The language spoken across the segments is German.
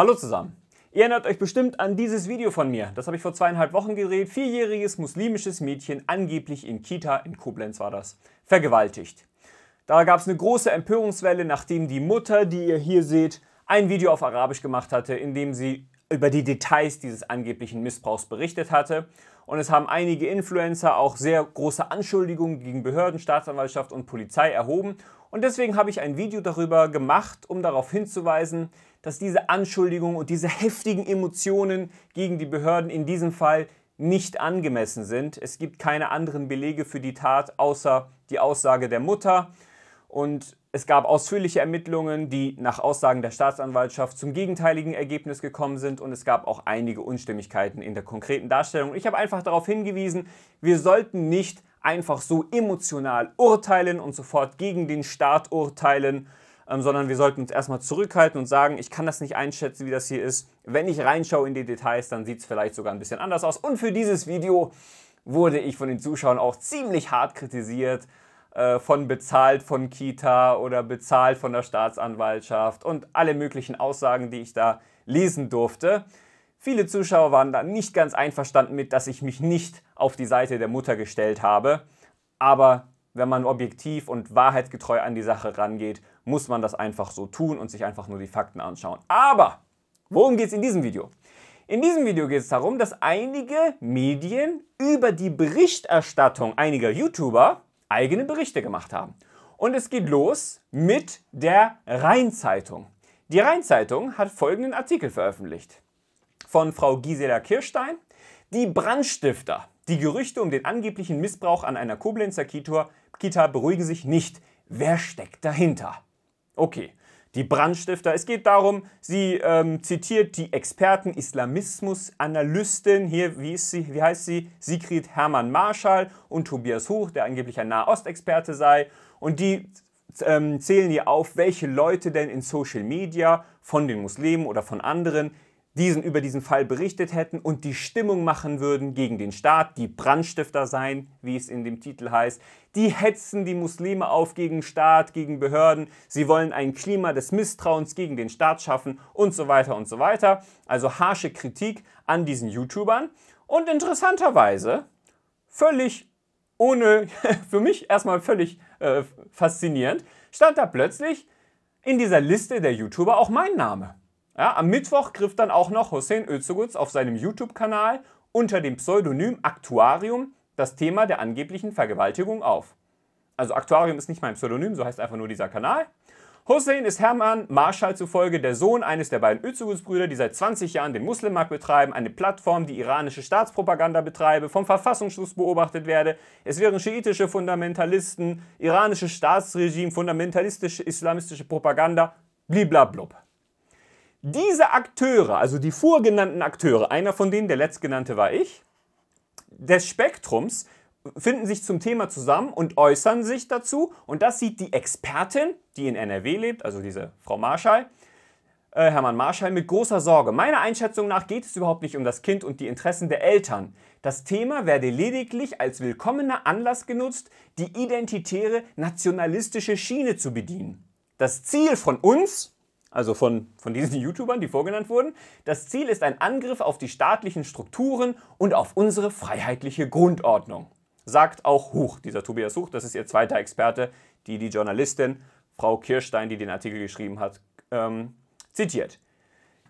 Hallo zusammen! Ihr erinnert euch bestimmt an dieses Video von mir. Das habe ich vor zweieinhalb Wochen gedreht. Vierjähriges muslimisches Mädchen, angeblich in Kita, in Koblenz war das, vergewaltigt. Da gab es eine große Empörungswelle, nachdem die Mutter, die ihr hier seht, ein Video auf Arabisch gemacht hatte, in dem sie über die Details dieses angeblichen Missbrauchs berichtet hatte. Und es haben einige Influencer auch sehr große Anschuldigungen gegen Behörden, Staatsanwaltschaft und Polizei erhoben. Und deswegen habe ich ein Video darüber gemacht, um darauf hinzuweisen, dass diese Anschuldigungen und diese heftigen Emotionen gegen die Behörden in diesem Fall nicht angemessen sind. Es gibt keine anderen Belege für die Tat außer die Aussage der Mutter. Und es gab ausführliche Ermittlungen, die nach Aussagen der Staatsanwaltschaft zum gegenteiligen Ergebnis gekommen sind. Und es gab auch einige Unstimmigkeiten in der konkreten Darstellung. Ich habe einfach darauf hingewiesen, wir sollten nicht einfach so emotional urteilen und sofort gegen den Staat urteilen ähm, sondern wir sollten uns erstmal zurückhalten und sagen, ich kann das nicht einschätzen, wie das hier ist. Wenn ich reinschaue in die Details, dann sieht es vielleicht sogar ein bisschen anders aus. Und für dieses Video wurde ich von den Zuschauern auch ziemlich hart kritisiert äh, von bezahlt von Kita oder bezahlt von der Staatsanwaltschaft und alle möglichen Aussagen, die ich da lesen durfte. Viele Zuschauer waren da nicht ganz einverstanden mit, dass ich mich nicht auf die Seite der Mutter gestellt habe. Aber wenn man objektiv und wahrheitsgetreu an die Sache rangeht, muss man das einfach so tun und sich einfach nur die Fakten anschauen. Aber worum geht es in diesem Video? In diesem Video geht es darum, dass einige Medien über die Berichterstattung einiger YouTuber eigene Berichte gemacht haben. Und es geht los mit der Rheinzeitung. Die Rheinzeitung hat folgenden Artikel veröffentlicht. Von Frau Gisela Kirstein. Die Brandstifter. Die Gerüchte um den angeblichen Missbrauch an einer Koblenzer Kita beruhigen sich nicht. Wer steckt dahinter? Okay, die Brandstifter. Es geht darum, sie ähm, zitiert die Experten, Islamismus-Analystin, hier, wie, ist sie, wie heißt sie, Sigrid Hermann Marschall und Tobias Hoch, der angeblich ein Nahostexperte sei. Und die ähm, zählen hier auf, welche Leute denn in Social Media von den Muslimen oder von anderen diesen über diesen Fall berichtet hätten und die Stimmung machen würden gegen den Staat, die Brandstifter sein, wie es in dem Titel heißt, die hetzen die Muslime auf gegen Staat, gegen Behörden, sie wollen ein Klima des Misstrauens gegen den Staat schaffen und so weiter und so weiter. Also harsche Kritik an diesen YouTubern und interessanterweise völlig ohne, für mich erstmal völlig äh, faszinierend, stand da plötzlich in dieser Liste der YouTuber auch mein Name. Ja, am Mittwoch griff dann auch noch Hossein Özoguz auf seinem YouTube-Kanal unter dem Pseudonym Aktuarium das Thema der angeblichen Vergewaltigung auf. Also Aktuarium ist nicht mein Pseudonym, so heißt einfach nur dieser Kanal. Hussein ist Hermann Marschall zufolge der Sohn eines der beiden Özogus-Brüder, die seit 20 Jahren den Muslimmarkt betreiben, eine Plattform, die iranische Staatspropaganda betreibe, vom Verfassungsschutz beobachtet werde. Es wären schiitische Fundamentalisten, iranisches Staatsregime, fundamentalistische islamistische Propaganda, bliblablub. Diese Akteure, also die vorgenannten Akteure, einer von denen, der letztgenannte war ich, des Spektrums, finden sich zum Thema zusammen und äußern sich dazu. Und das sieht die Expertin, die in NRW lebt, also diese Frau Marschall, äh, Hermann Marschall, mit großer Sorge. Meiner Einschätzung nach geht es überhaupt nicht um das Kind und die Interessen der Eltern. Das Thema werde lediglich als willkommener Anlass genutzt, die identitäre nationalistische Schiene zu bedienen. Das Ziel von uns, also von, von diesen YouTubern, die vorgenannt wurden. Das Ziel ist ein Angriff auf die staatlichen Strukturen und auf unsere freiheitliche Grundordnung. Sagt auch Huch, dieser Tobias Huch, das ist ihr zweiter Experte, die die Journalistin Frau Kirstein, die den Artikel geschrieben hat, ähm, zitiert.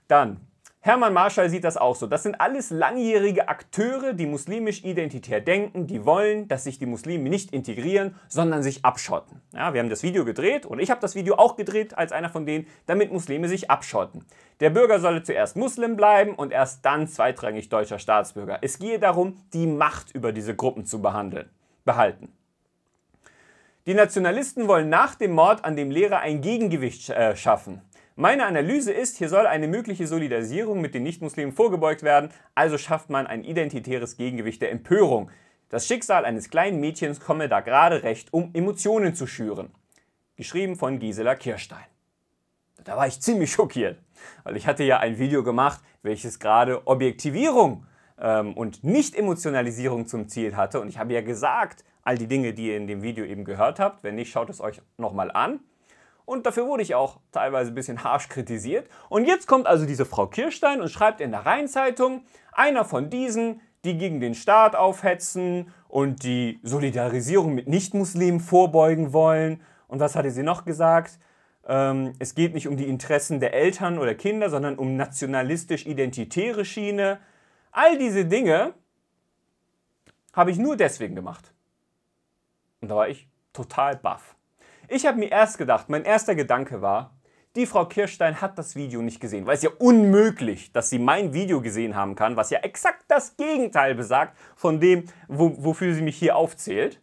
Dann Hermann Marschall sieht das auch so. Das sind alles langjährige Akteure, die muslimisch identitär denken, die wollen, dass sich die Muslime nicht integrieren, sondern sich abschotten. Ja, wir haben das Video gedreht und ich habe das Video auch gedreht als einer von denen, damit Muslime sich abschotten. Der Bürger solle zuerst Muslim bleiben und erst dann zweitrangig deutscher Staatsbürger. Es gehe darum, die Macht über diese Gruppen zu behandeln, behalten. Die Nationalisten wollen nach dem Mord an dem Lehrer ein Gegengewicht äh, schaffen. Meine Analyse ist, hier soll eine mögliche Solidarisierung mit den Nichtmuslimen vorgebeugt werden, also schafft man ein identitäres Gegengewicht der Empörung. Das Schicksal eines kleinen Mädchens komme da gerade recht, um Emotionen zu schüren. Geschrieben von Gisela Kirstein. Da war ich ziemlich schockiert, weil ich hatte ja ein Video gemacht, welches gerade Objektivierung ähm, und Nicht-Emotionalisierung zum Ziel hatte. Und ich habe ja gesagt, all die Dinge, die ihr in dem Video eben gehört habt. Wenn nicht, schaut es euch nochmal an und dafür wurde ich auch teilweise ein bisschen harsch kritisiert. Und jetzt kommt also diese Frau Kirstein und schreibt in der Rheinzeitung, einer von diesen, die gegen den Staat aufhetzen und die Solidarisierung mit Nichtmuslimen vorbeugen wollen. Und was hatte sie noch gesagt? Ähm, es geht nicht um die Interessen der Eltern oder Kinder, sondern um nationalistisch-identitäre Schiene. All diese Dinge habe ich nur deswegen gemacht. Und da war ich total baff. Ich habe mir erst gedacht, mein erster Gedanke war, die Frau Kirstein hat das Video nicht gesehen, weil es ja unmöglich, dass sie mein Video gesehen haben kann, was ja exakt das Gegenteil besagt von dem, wo, wofür sie mich hier aufzählt.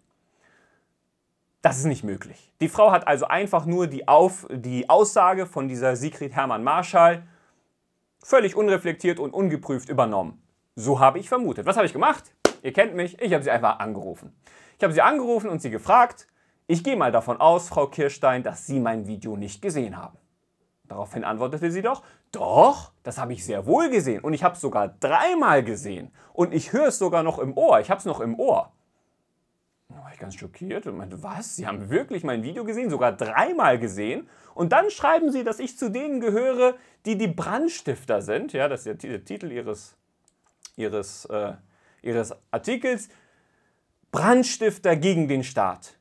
Das ist nicht möglich. Die Frau hat also einfach nur die, Auf, die Aussage von dieser Sigrid Hermann Marschall völlig unreflektiert und ungeprüft übernommen. So habe ich vermutet. Was habe ich gemacht? Ihr kennt mich, ich habe sie einfach angerufen. Ich habe sie angerufen und sie gefragt, ich gehe mal davon aus, Frau Kirstein, dass Sie mein Video nicht gesehen haben. Daraufhin antwortete sie doch, doch, das habe ich sehr wohl gesehen und ich habe es sogar dreimal gesehen und ich höre es sogar noch im Ohr, ich habe es noch im Ohr. Da war ich ganz schockiert und meinte, was, Sie haben wirklich mein Video gesehen, sogar dreimal gesehen und dann schreiben Sie, dass ich zu denen gehöre, die die Brandstifter sind, ja, das ist der Titel Ihres, ihres, äh, ihres Artikels, Brandstifter gegen den Staat.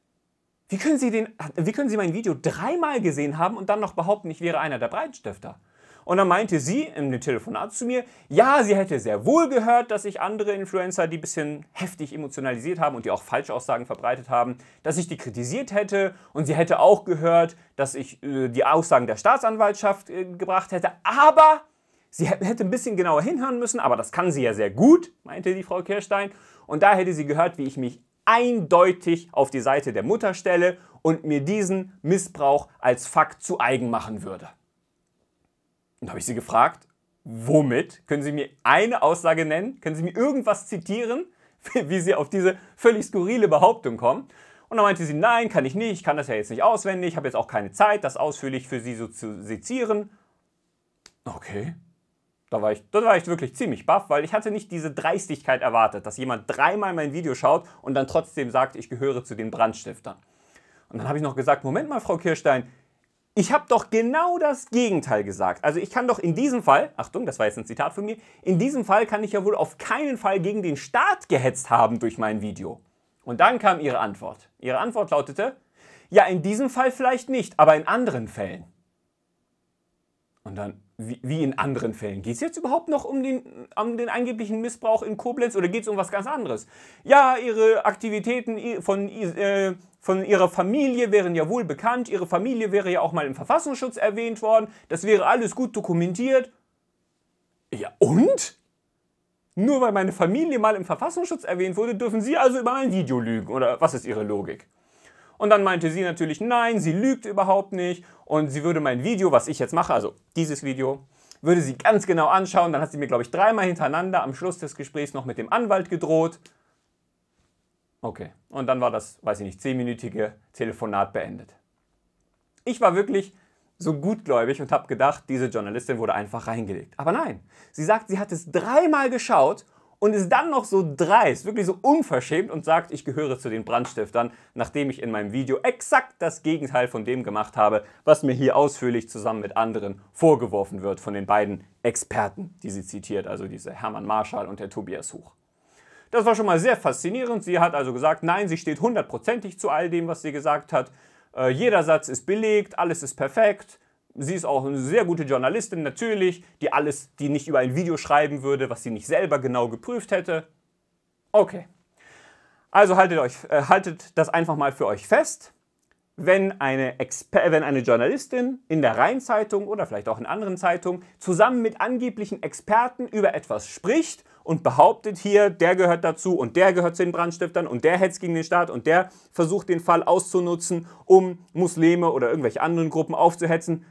Wie können, Sie den, wie können Sie mein Video dreimal gesehen haben und dann noch behaupten, ich wäre einer der Breitstifter? Und dann meinte sie im Telefonat zu mir, ja, sie hätte sehr wohl gehört, dass ich andere Influencer, die ein bisschen heftig emotionalisiert haben und die auch Falschaussagen verbreitet haben, dass ich die kritisiert hätte. Und sie hätte auch gehört, dass ich äh, die Aussagen der Staatsanwaltschaft äh, gebracht hätte. Aber sie hätte ein bisschen genauer hinhören müssen, aber das kann sie ja sehr gut, meinte die Frau Kirstein. Und da hätte sie gehört, wie ich mich eindeutig auf die Seite der Mutter stelle und mir diesen Missbrauch als Fakt zu eigen machen würde. Und habe ich sie gefragt, womit? Können Sie mir eine Aussage nennen? Können Sie mir irgendwas zitieren, wie Sie auf diese völlig skurrile Behauptung kommen? Und dann meinte sie, nein, kann ich nicht, ich kann das ja jetzt nicht auswendig, ich habe jetzt auch keine Zeit, das ausführlich für Sie so zu sezieren. Okay. Da war, ich, da war ich wirklich ziemlich baff, weil ich hatte nicht diese Dreistigkeit erwartet, dass jemand dreimal mein Video schaut und dann trotzdem sagt, ich gehöre zu den Brandstiftern. Und dann habe ich noch gesagt, Moment mal, Frau Kirstein, ich habe doch genau das Gegenteil gesagt. Also ich kann doch in diesem Fall, Achtung, das war jetzt ein Zitat von mir, in diesem Fall kann ich ja wohl auf keinen Fall gegen den Staat gehetzt haben durch mein Video. Und dann kam ihre Antwort. Ihre Antwort lautete, ja, in diesem Fall vielleicht nicht, aber in anderen Fällen. Und dann, wie, wie in anderen Fällen. Geht es jetzt überhaupt noch um den, um den angeblichen Missbrauch in Koblenz oder geht es um was ganz anderes? Ja, ihre Aktivitäten von, äh, von ihrer Familie wären ja wohl bekannt. Ihre Familie wäre ja auch mal im Verfassungsschutz erwähnt worden. Das wäre alles gut dokumentiert. Ja, und? Nur weil meine Familie mal im Verfassungsschutz erwähnt wurde, dürfen Sie also über mein Video lügen? Oder was ist Ihre Logik? Und dann meinte sie natürlich, nein, sie lügt überhaupt nicht und sie würde mein Video, was ich jetzt mache, also dieses Video, würde sie ganz genau anschauen. Dann hat sie mir, glaube ich, dreimal hintereinander am Schluss des Gesprächs noch mit dem Anwalt gedroht. Okay, und dann war das, weiß ich nicht, zehnminütige Telefonat beendet. Ich war wirklich so gutgläubig und habe gedacht, diese Journalistin wurde einfach reingelegt. Aber nein, sie sagt, sie hat es dreimal geschaut und ist dann noch so dreist, wirklich so unverschämt und sagt, ich gehöre zu den Brandstiftern, nachdem ich in meinem Video exakt das Gegenteil von dem gemacht habe, was mir hier ausführlich zusammen mit anderen vorgeworfen wird von den beiden Experten, die sie zitiert, also diese Hermann Marschall und der Tobias Huch. Das war schon mal sehr faszinierend. Sie hat also gesagt, nein, sie steht hundertprozentig zu all dem, was sie gesagt hat. Äh, jeder Satz ist belegt, alles ist perfekt. Sie ist auch eine sehr gute Journalistin, natürlich, die alles, die nicht über ein Video schreiben würde, was sie nicht selber genau geprüft hätte. Okay. Also haltet, euch, äh, haltet das einfach mal für euch fest. Wenn eine, wenn eine Journalistin in der Rheinzeitung oder vielleicht auch in anderen Zeitungen zusammen mit angeblichen Experten über etwas spricht und behauptet hier, der gehört dazu und der gehört zu den Brandstiftern und der hetzt gegen den Staat und der versucht den Fall auszunutzen, um Muslime oder irgendwelche anderen Gruppen aufzuhetzen,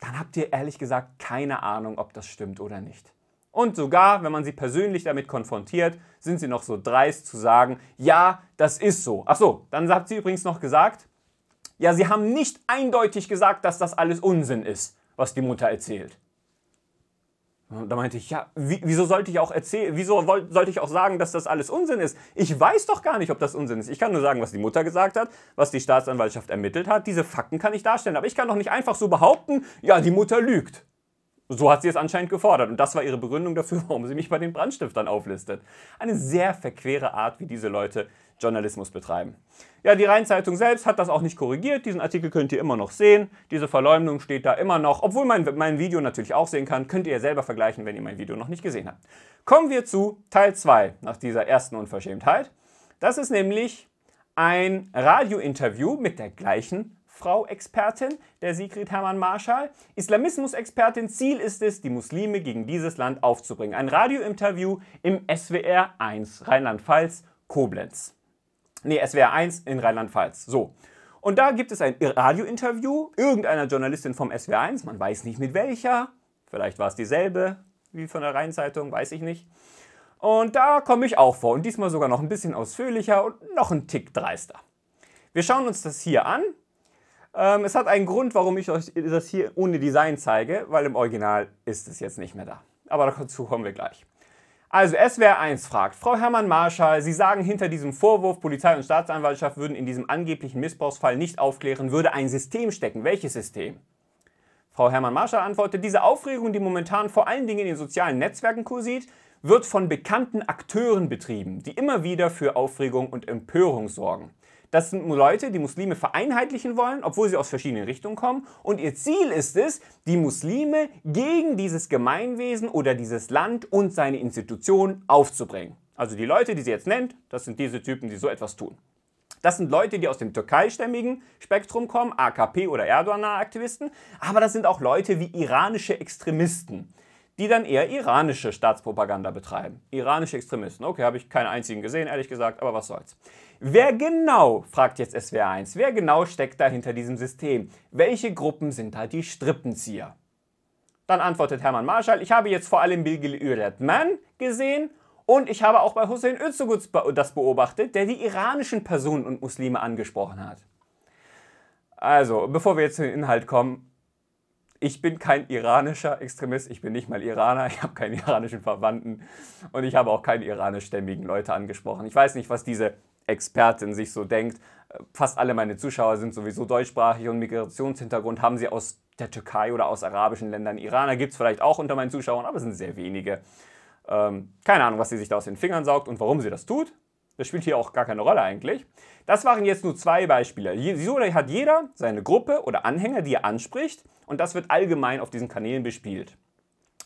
dann habt ihr ehrlich gesagt keine Ahnung, ob das stimmt oder nicht. Und sogar, wenn man sie persönlich damit konfrontiert, sind sie noch so dreist zu sagen, ja, das ist so. Ach so, dann hat sie übrigens noch gesagt, ja, sie haben nicht eindeutig gesagt, dass das alles Unsinn ist, was die Mutter erzählt. Und da meinte ich, ja, wieso sollte ich auch erzählen, wieso sollte ich auch sagen, dass das alles Unsinn ist? Ich weiß doch gar nicht, ob das Unsinn ist. Ich kann nur sagen, was die Mutter gesagt hat, was die Staatsanwaltschaft ermittelt hat. Diese Fakten kann ich darstellen, aber ich kann doch nicht einfach so behaupten, ja, die Mutter lügt. So hat sie es anscheinend gefordert. Und das war ihre Begründung dafür, warum sie mich bei den Brandstiftern auflistet. Eine sehr verquere Art, wie diese Leute Journalismus betreiben. Ja, die Rheinzeitung selbst hat das auch nicht korrigiert. Diesen Artikel könnt ihr immer noch sehen. Diese Verleumdung steht da immer noch. Obwohl man mein Video natürlich auch sehen kann, könnt ihr selber vergleichen, wenn ihr mein Video noch nicht gesehen habt. Kommen wir zu Teil 2 nach dieser ersten Unverschämtheit. Das ist nämlich ein Radiointerview mit der gleichen Frau Expertin, der Sigrid Hermann Marschall. Islamismus-Expertin, Ziel ist es, die Muslime gegen dieses Land aufzubringen. Ein Radiointerview im SWR 1 Rheinland-Pfalz, Koblenz nee, SWR 1 in Rheinland-Pfalz. So. Und da gibt es ein Radiointerview irgendeiner Journalistin vom SWR 1, man weiß nicht mit welcher, vielleicht war es dieselbe wie von der Rheinzeitung, weiß ich nicht. Und da komme ich auch vor und diesmal sogar noch ein bisschen ausführlicher und noch ein Tick dreister. Wir schauen uns das hier an. Ähm, es hat einen Grund, warum ich euch das hier ohne Design zeige, weil im Original ist es jetzt nicht mehr da. Aber dazu kommen wir gleich. Also SWR1 fragt, Frau Hermann Marschall, Sie sagen, hinter diesem Vorwurf, Polizei und Staatsanwaltschaft würden in diesem angeblichen Missbrauchsfall nicht aufklären, würde ein System stecken. Welches System? Frau Hermann Marschall antwortet, diese Aufregung, die momentan vor allen Dingen in den sozialen Netzwerken kursiert, wird von bekannten Akteuren betrieben, die immer wieder für Aufregung und Empörung sorgen. Das sind Leute, die Muslime vereinheitlichen wollen, obwohl sie aus verschiedenen Richtungen kommen. Und ihr Ziel ist es, die Muslime gegen dieses Gemeinwesen oder dieses Land und seine Institutionen aufzubringen. Also die Leute, die sie jetzt nennt, das sind diese Typen, die so etwas tun. Das sind Leute, die aus dem türkeistämmigen Spektrum kommen, AKP oder Erdogan-Aktivisten, aber das sind auch Leute wie iranische Extremisten die dann eher iranische Staatspropaganda betreiben. Iranische Extremisten. Okay, habe ich keinen einzigen gesehen, ehrlich gesagt, aber was soll's. Wer genau, fragt jetzt SWR1, wer genau steckt da hinter diesem System? Welche Gruppen sind da die Strippenzieher? Dann antwortet Hermann Marschall, ich habe jetzt vor allem Bilgil Üretman gesehen und ich habe auch bei Hussein Öztürk das beobachtet, der die iranischen Personen und Muslime angesprochen hat. Also, bevor wir jetzt zum Inhalt kommen, ich bin kein iranischer Extremist, ich bin nicht mal Iraner, ich habe keine iranischen Verwandten und ich habe auch keine iranischstämmigen Leute angesprochen. Ich weiß nicht, was diese Expertin sich so denkt. Fast alle meine Zuschauer sind sowieso deutschsprachig und Migrationshintergrund haben sie aus der Türkei oder aus arabischen Ländern. Iraner gibt es vielleicht auch unter meinen Zuschauern, aber es sind sehr wenige. Ähm, keine Ahnung, was sie sich da aus den Fingern saugt und warum sie das tut. Das spielt hier auch gar keine Rolle eigentlich. Das waren jetzt nur zwei Beispiele. So hat jeder seine Gruppe oder Anhänger, die er anspricht und das wird allgemein auf diesen Kanälen bespielt.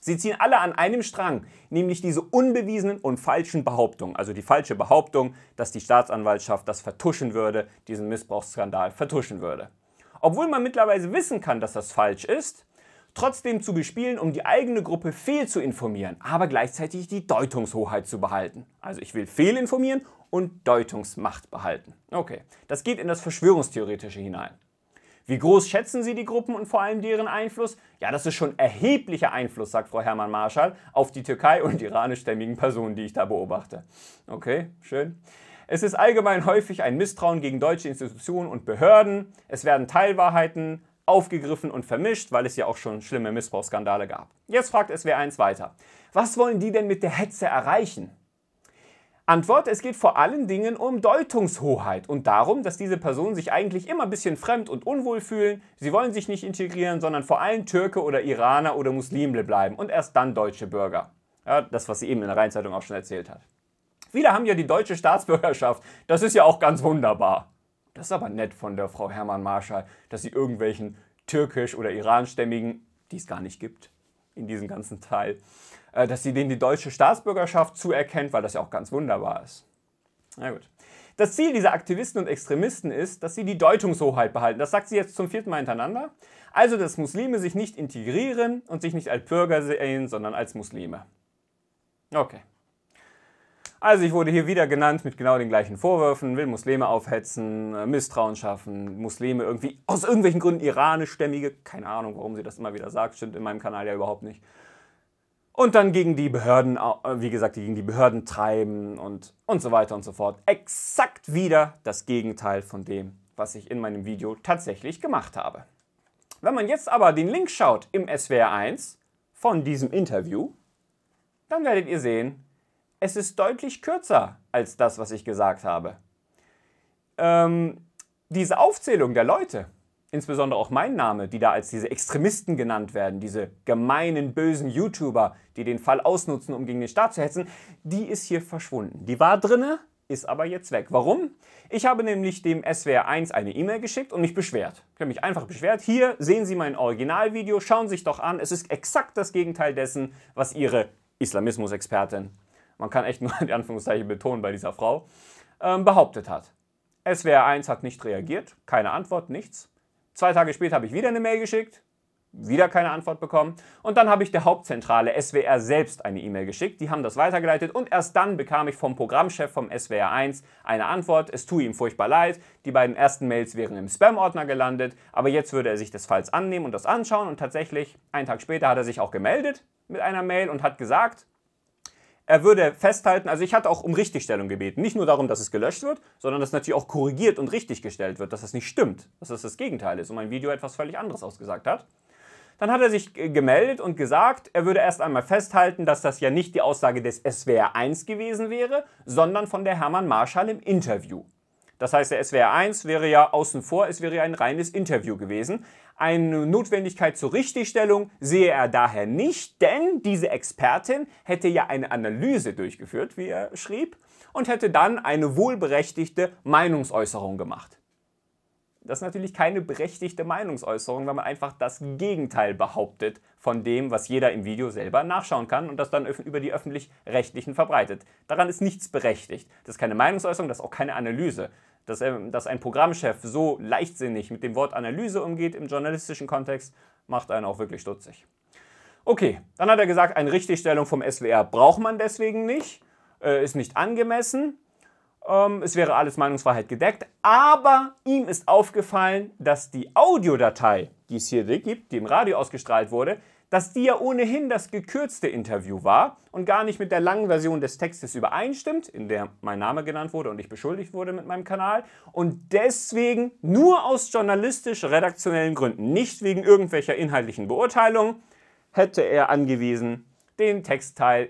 Sie ziehen alle an einem Strang, nämlich diese unbewiesenen und falschen Behauptungen. Also die falsche Behauptung, dass die Staatsanwaltschaft das vertuschen würde, diesen Missbrauchsskandal vertuschen würde. Obwohl man mittlerweile wissen kann, dass das falsch ist, trotzdem zu bespielen, um die eigene Gruppe fehl zu informieren, aber gleichzeitig die Deutungshoheit zu behalten. Also ich will fehl informieren und Deutungsmacht behalten. Okay, das geht in das Verschwörungstheoretische hinein. Wie groß schätzen Sie die Gruppen und vor allem deren Einfluss? Ja, das ist schon erheblicher Einfluss, sagt Frau Hermann Marschall, auf die Türkei und iranischstämmigen Personen, die ich da beobachte. Okay, schön. Es ist allgemein häufig ein Misstrauen gegen deutsche Institutionen und Behörden. Es werden Teilwahrheiten aufgegriffen und vermischt, weil es ja auch schon schlimme Missbrauchsskandale gab. Jetzt fragt SW1 weiter. Was wollen die denn mit der Hetze erreichen? Antwort, es geht vor allen Dingen um Deutungshoheit und darum, dass diese Personen sich eigentlich immer ein bisschen fremd und unwohl fühlen. Sie wollen sich nicht integrieren, sondern vor allem Türke oder Iraner oder Muslime bleiben und erst dann deutsche Bürger. Ja, das, was sie eben in der Rheinzeitung auch schon erzählt hat. Viele haben ja die deutsche Staatsbürgerschaft. Das ist ja auch ganz wunderbar. Das ist aber nett von der Frau Hermann Marschall, dass sie irgendwelchen türkisch- oder iranstämmigen, die es gar nicht gibt, in diesem ganzen Teil, äh, dass sie denen die deutsche Staatsbürgerschaft zuerkennt, weil das ja auch ganz wunderbar ist. Na gut. Das Ziel dieser Aktivisten und Extremisten ist, dass sie die Deutungshoheit behalten. Das sagt sie jetzt zum vierten Mal hintereinander. Also, dass Muslime sich nicht integrieren und sich nicht als Bürger sehen, sondern als Muslime. Okay. Also ich wurde hier wieder genannt mit genau den gleichen Vorwürfen, will Muslime aufhetzen, äh, Misstrauen schaffen, Muslime irgendwie aus irgendwelchen Gründen iranischstämmige, keine Ahnung, warum sie das immer wieder sagt, stimmt in meinem Kanal ja überhaupt nicht. Und dann gegen die Behörden, äh, wie gesagt, gegen die Behörden treiben und, und so weiter und so fort. Exakt wieder das Gegenteil von dem, was ich in meinem Video tatsächlich gemacht habe. Wenn man jetzt aber den Link schaut im SWR 1 von diesem Interview, dann werdet ihr sehen, es ist deutlich kürzer als das, was ich gesagt habe. Ähm, diese Aufzählung der Leute, insbesondere auch mein Name, die da als diese Extremisten genannt werden, diese gemeinen, bösen YouTuber, die den Fall ausnutzen, um gegen den Staat zu hetzen, die ist hier verschwunden. Die war drinne, ist aber jetzt weg. Warum? Ich habe nämlich dem SWR1 eine E-Mail geschickt und mich beschwert. Ich habe mich einfach beschwert. Hier sehen Sie mein Originalvideo, schauen Sie sich doch an. Es ist exakt das Gegenteil dessen, was Ihre Islamismus-Expertin man kann echt nur die Anführungszeichen betonen bei dieser Frau, ähm, behauptet hat. SWR1 hat nicht reagiert, keine Antwort, nichts. Zwei Tage später habe ich wieder eine Mail geschickt, wieder keine Antwort bekommen. Und dann habe ich der Hauptzentrale SWR selbst eine E-Mail geschickt. Die haben das weitergeleitet und erst dann bekam ich vom Programmchef vom SWR 1 eine Antwort. Es tue ihm furchtbar leid. Die beiden ersten Mails wären im Spam-Ordner gelandet, aber jetzt würde er sich des Falls annehmen und das anschauen. Und tatsächlich, einen Tag später hat er sich auch gemeldet mit einer Mail und hat gesagt, er würde festhalten, also ich hatte auch um Richtigstellung gebeten. Nicht nur darum, dass es gelöscht wird, sondern dass natürlich auch korrigiert und richtiggestellt wird, dass das nicht stimmt, dass das das Gegenteil ist und mein Video etwas völlig anderes ausgesagt hat. Dann hat er sich äh, gemeldet und gesagt, er würde erst einmal festhalten, dass das ja nicht die Aussage des SWR 1 gewesen wäre, sondern von der Hermann Marschall im Interview. Das heißt, der SWR 1 wäre ja außen vor, es wäre ja ein reines Interview gewesen. Eine Notwendigkeit zur Richtigstellung sehe er daher nicht, denn diese Expertin hätte ja eine Analyse durchgeführt, wie er schrieb, und hätte dann eine wohlberechtigte Meinungsäußerung gemacht. Das ist natürlich keine berechtigte Meinungsäußerung, weil man einfach das Gegenteil behauptet von dem, was jeder im Video selber nachschauen kann und das dann über die öffentlich-rechtlichen verbreitet. Daran ist nichts berechtigt. Das ist keine Meinungsäußerung, das ist auch keine Analyse dass, ähm, dass ein Programmchef so leichtsinnig mit dem Wort Analyse umgeht im journalistischen Kontext, macht einen auch wirklich stutzig. Okay, dann hat er gesagt, eine Richtigstellung vom SWR braucht man deswegen nicht, äh, ist nicht angemessen, ähm, es wäre alles Meinungsfreiheit gedeckt, aber ihm ist aufgefallen, dass die Audiodatei, die es hier gibt, die im Radio ausgestrahlt wurde, dass die ja ohnehin das gekürzte Interview war und gar nicht mit der langen Version des Textes übereinstimmt, in der mein Name genannt wurde und ich beschuldigt wurde mit meinem Kanal. Und deswegen nur aus journalistisch-redaktionellen Gründen, nicht wegen irgendwelcher inhaltlichen Beurteilung, hätte er angewiesen, den Textteil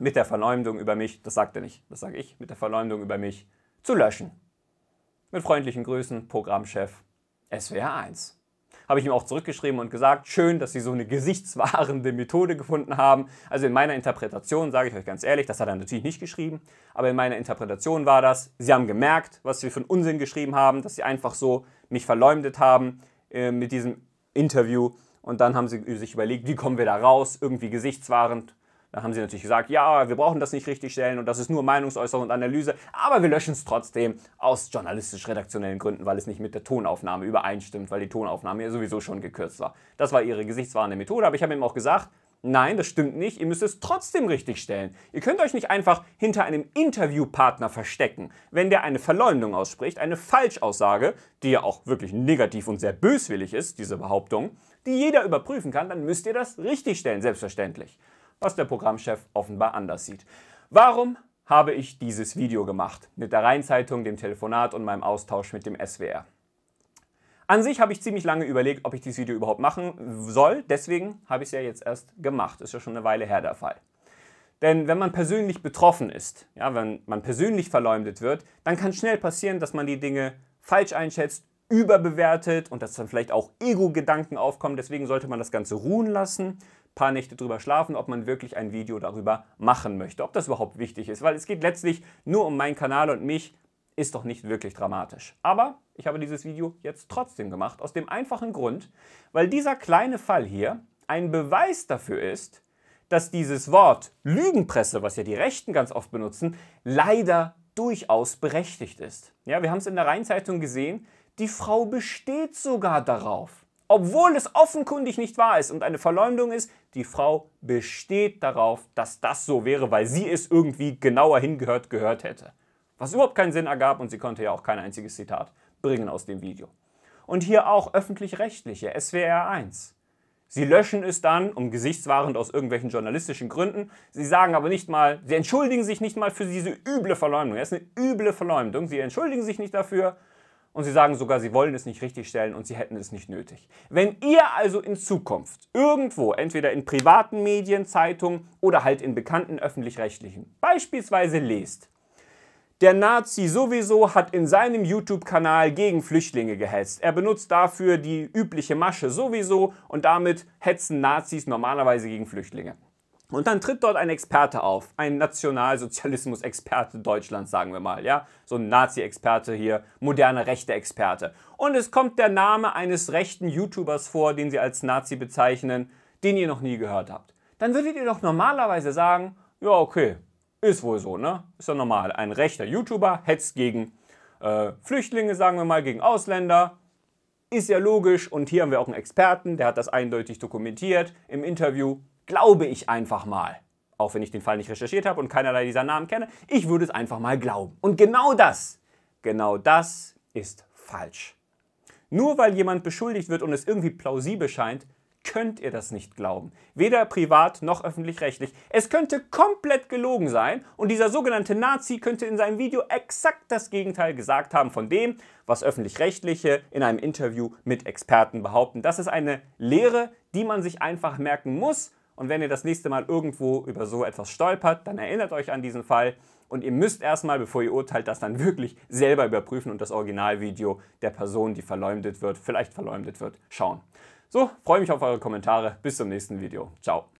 mit der Verleumdung über mich, das sagt er nicht, das sage ich, mit der Verleumdung über mich zu löschen. Mit freundlichen Grüßen, Programmchef SWR 1 habe ich ihm auch zurückgeschrieben und gesagt, schön, dass Sie so eine gesichtswahrende Methode gefunden haben. Also in meiner Interpretation, sage ich euch ganz ehrlich, das hat er natürlich nicht geschrieben, aber in meiner Interpretation war das, Sie haben gemerkt, was wir von Unsinn geschrieben haben, dass Sie einfach so mich verleumdet haben äh, mit diesem Interview und dann haben Sie sich überlegt, wie kommen wir da raus, irgendwie gesichtswahrend dann haben sie natürlich gesagt, ja, wir brauchen das nicht richtig stellen und das ist nur Meinungsäußerung und Analyse, aber wir löschen es trotzdem aus journalistisch-redaktionellen Gründen, weil es nicht mit der Tonaufnahme übereinstimmt, weil die Tonaufnahme ja sowieso schon gekürzt war. Das war ihre gesichtswahrende Methode, aber ich habe ihm auch gesagt, Nein, das stimmt nicht. Ihr müsst es trotzdem richtig stellen. Ihr könnt euch nicht einfach hinter einem Interviewpartner verstecken, wenn der eine Verleumdung ausspricht, eine Falschaussage, die ja auch wirklich negativ und sehr böswillig ist, diese Behauptung, die jeder überprüfen kann, dann müsst ihr das richtig stellen, selbstverständlich was der Programmchef offenbar anders sieht. Warum habe ich dieses Video gemacht? Mit der Rheinzeitung, dem Telefonat und meinem Austausch mit dem SWR. An sich habe ich ziemlich lange überlegt, ob ich dieses Video überhaupt machen soll. Deswegen habe ich es ja jetzt erst gemacht. Ist ja schon eine Weile her der Fall. Denn wenn man persönlich betroffen ist, ja, wenn man persönlich verleumdet wird, dann kann schnell passieren, dass man die Dinge falsch einschätzt, überbewertet und dass dann vielleicht auch Ego-Gedanken aufkommen. Deswegen sollte man das Ganze ruhen lassen, ein paar Nächte drüber schlafen, ob man wirklich ein Video darüber machen möchte, ob das überhaupt wichtig ist, weil es geht letztlich nur um meinen Kanal und mich, ist doch nicht wirklich dramatisch. Aber ich habe dieses Video jetzt trotzdem gemacht, aus dem einfachen Grund, weil dieser kleine Fall hier ein Beweis dafür ist, dass dieses Wort Lügenpresse, was ja die Rechten ganz oft benutzen, leider durchaus berechtigt ist. Ja, wir haben es in der Rheinzeitung gesehen, die Frau besteht sogar darauf. Obwohl es offenkundig nicht wahr ist und eine Verleumdung ist, die Frau besteht darauf, dass das so wäre, weil sie es irgendwie genauer hingehört gehört hätte. Was überhaupt keinen Sinn ergab und sie konnte ja auch kein einziges Zitat bringen aus dem Video. Und hier auch öffentlich-rechtliche, SWR 1. Sie löschen es dann, um gesichtswahrend aus irgendwelchen journalistischen Gründen. Sie sagen aber nicht mal, sie entschuldigen sich nicht mal für diese üble Verleumdung. Es ist eine üble Verleumdung. Sie entschuldigen sich nicht dafür und sie sagen sogar, sie wollen es nicht richtig stellen und sie hätten es nicht nötig. Wenn ihr also in Zukunft irgendwo, entweder in privaten Medien, Zeitungen oder halt in bekannten öffentlich-rechtlichen, beispielsweise lest, der Nazi sowieso hat in seinem YouTube-Kanal gegen Flüchtlinge gehetzt. Er benutzt dafür die übliche Masche sowieso und damit hetzen Nazis normalerweise gegen Flüchtlinge. Und dann tritt dort ein Experte auf, ein Nationalsozialismus-Experte Deutschlands, sagen wir mal, ja, so ein Nazi-Experte hier, moderne Rechte-Experte. Und es kommt der Name eines rechten YouTubers vor, den sie als Nazi bezeichnen, den ihr noch nie gehört habt. Dann würdet ihr doch normalerweise sagen, ja, okay, ist wohl so, ne? Ist ja normal. Ein rechter YouTuber hetzt gegen äh, Flüchtlinge, sagen wir mal, gegen Ausländer, ist ja logisch und hier haben wir auch einen Experten, der hat das eindeutig dokumentiert im Interview. Glaube ich einfach mal. Auch wenn ich den Fall nicht recherchiert habe und keinerlei dieser Namen kenne, ich würde es einfach mal glauben. Und genau das, genau das ist falsch. Nur weil jemand beschuldigt wird und es irgendwie plausibel scheint, könnt ihr das nicht glauben. Weder privat noch öffentlich-rechtlich. Es könnte komplett gelogen sein und dieser sogenannte Nazi könnte in seinem Video exakt das Gegenteil gesagt haben von dem, was öffentlich-rechtliche in einem Interview mit Experten behaupten. Das ist eine Lehre, die man sich einfach merken muss und wenn ihr das nächste Mal irgendwo über so etwas stolpert, dann erinnert euch an diesen Fall und ihr müsst erstmal, bevor ihr urteilt, das dann wirklich selber überprüfen und das Originalvideo der Person, die verleumdet wird, vielleicht verleumdet wird, schauen. So, freue mich auf eure Kommentare. Bis zum nächsten Video. Ciao.